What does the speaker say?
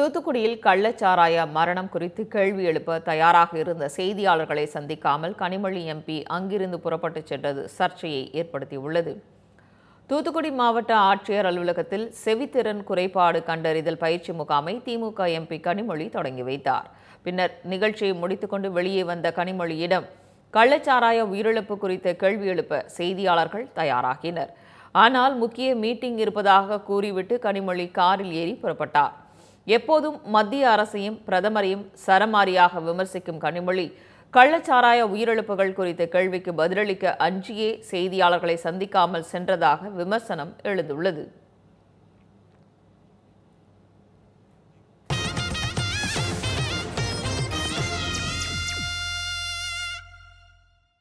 தூத்துக்குடியில் கள்ளச்சாராய மரணம் குறித்து கேள்வி எழுப்ப தயாராக இருந்த செய்தியாளர்களை சந்திக்காமல் கனிமொழி எம்பி அங்கிருந்து புறப்பட்டுச் சென்றது சர்ச்சையை ஏற்படுத்தியுள்ளது தூத்துக்குடி மாவட்ட ஆட்சியர் அலுவலகத்தில் செவித்திறன் குறைபாடு கண்டறிதல் பயிற்சி முகாமை திமுக எம்பி கனிமொழி தொடங்கி வைத்தார் பின்னர் நிகழ்ச்சியை முடித்துக்கொண்டு வெளியே வந்த கனிமொழியிடம் கள்ளச்சாராய உயிரிழப்பு குறித்த கேள்வி எழுப்ப செய்தியாளர்கள் தயாராகினர் ஆனால் முக்கிய மீட்டிங் இருப்பதாக கூறிவிட்டு கனிமொழி காரில் ஏறி புறப்பட்டார் எப்போதும் மத்திய அரசையும் பிரதமரையும் சரமாரியாக விமர்சிக்கும் கனிமொழி கள்ளச்சாராய உயிரிழப்புகள் குறித்த கேள்விக்கு பதிலளிக்க அஞ்சியே செய்தியாளர்களை சந்திக்காமல் சென்றதாக விமர்சனம் எழுந்துள்ளது